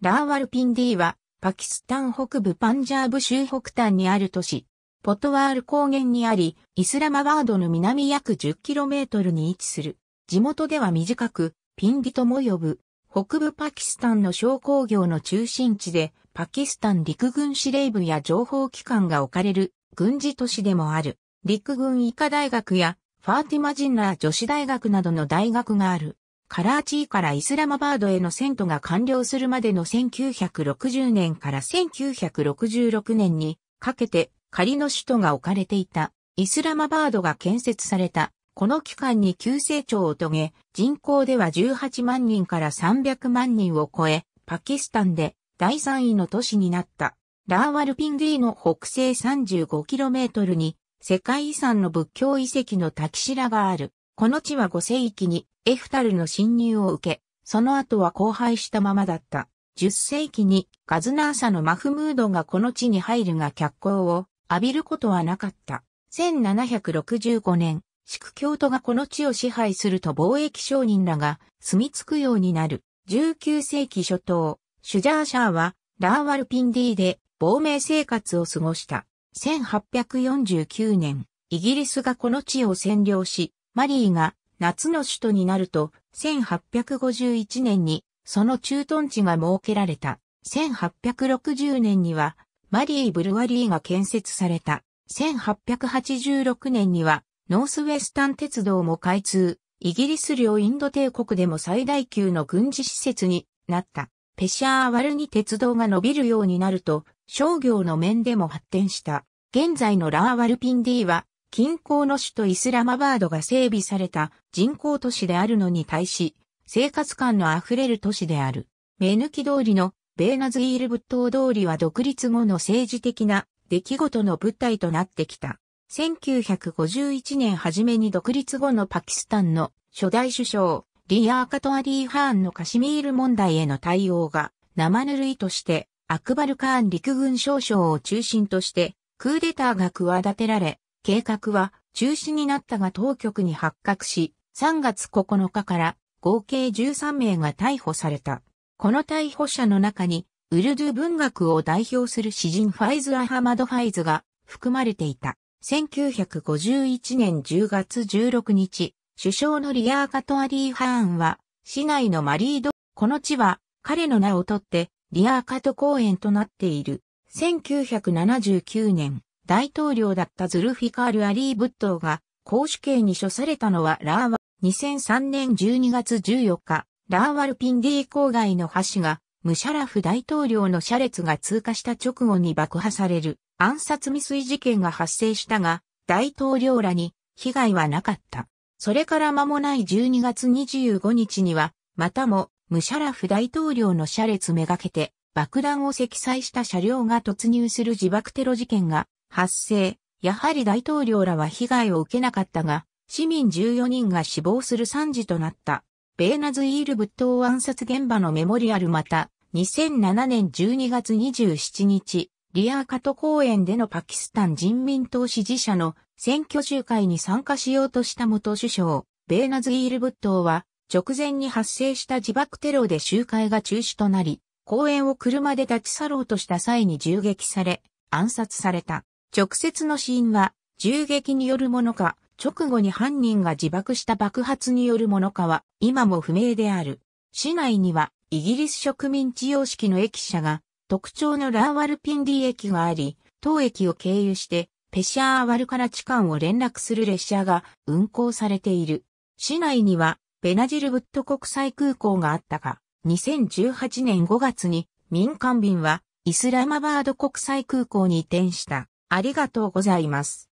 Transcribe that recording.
ラーワルピンディは、パキスタン北部パンジャーブ州北端にある都市、ポトワール高原にあり、イスラマバードの南約 10km に位置する。地元では短く、ピンディとも呼ぶ。北部パキスタンの商工業の中心地で、パキスタン陸軍司令部や情報機関が置かれる軍事都市でもある。陸軍医科大学やファーティマジンラー女子大学などの大学がある。カラーチーからイスラマバードへの遷都が完了するまでの1960年から1966年にかけて仮の首都が置かれていたイスラマバードが建設された。この期間に急成長を遂げ、人口では18万人から300万人を超え、パキスタンで第3位の都市になった。ラーワルピンディの北西 35km に世界遺産の仏教遺跡の滝白がある。この地は5世紀にエフタルの侵入を受け、その後は荒廃したままだった。10世紀にガズナーサのマフムードがこの地に入るが脚光を浴びることはなかった。1765年、シク教徒がこの地を支配すると貿易商人らが住み着くようになる。19世紀初頭、シュジャーシャーはラーワルピンディで亡命生活を過ごした。1849年、イギリスがこの地を占領し、マリーが夏の首都になると、1851年にその駐屯地が設けられた。1860年には、マリー・ブルワリーが建設された。1886年には、ノースウェスタン鉄道も開通。イギリス領インド帝国でも最大級の軍事施設になった。ペシャーワルに鉄道が伸びるようになると、商業の面でも発展した。現在のラーワルピンディは、近郊の首都イスラマバードが整備された人口都市であるのに対し、生活感のあふれる都市である。目抜き通りのベーナズイール仏塔通りは独立後の政治的な出来事の舞台となってきた。1951年初めに独立後のパキスタンの初代首相、リアーカトアリー・ハーンのカシミール問題への対応が生ぬるいとして、アクバルカーン陸軍少将を中心として、クーデターが企てられ、計画は中止になったが当局に発覚し、3月9日から合計13名が逮捕された。この逮捕者の中に、ウルドゥ文学を代表する詩人ファイズ・アハマド・ファイズが含まれていた。1951年10月16日、首相のリアーカトアリー・ハーンは、市内のマリード、この地は彼の名をとって、リアーカト公園となっている。1979年、大統領だったズルフィカール・アリー・ブットーが、公主刑に処されたのはラーワ、2003年12月14日、ラーワルピンディ郊外の橋が、ムシャラフ大統領の車列が通過した直後に爆破される暗殺未遂事件が発生したが、大統領らに被害はなかった。それから間もない12月25日には、またもムシャラフ大統領の車列めがけて爆弾を積載した車両が突入する自爆テロ事件が発生、やはり大統領らは被害を受けなかったが、市民14人が死亡する惨事となった。ベーナズイール仏頭暗殺現場のメモリアルまた、2007年12月27日、リアーカト公園でのパキスタン人民党支持者の選挙集会に参加しようとした元首相、ベーナズイール仏頭は、直前に発生した自爆テロで集会が中止となり、公園を車で立ち去ろうとした際に銃撃され、暗殺された。直接の死因は銃撃によるものか、直後に犯人が自爆した爆発によるものかは今も不明である。市内にはイギリス植民地様式の駅舎が特徴のラーワルピンディ駅があり、当駅を経由してペシャーワルから地間を連絡する列車が運行されている。市内にはベナジルブット国際空港があったが、2018年5月に民間便はイスラマバード国際空港に移転した。ありがとうございます。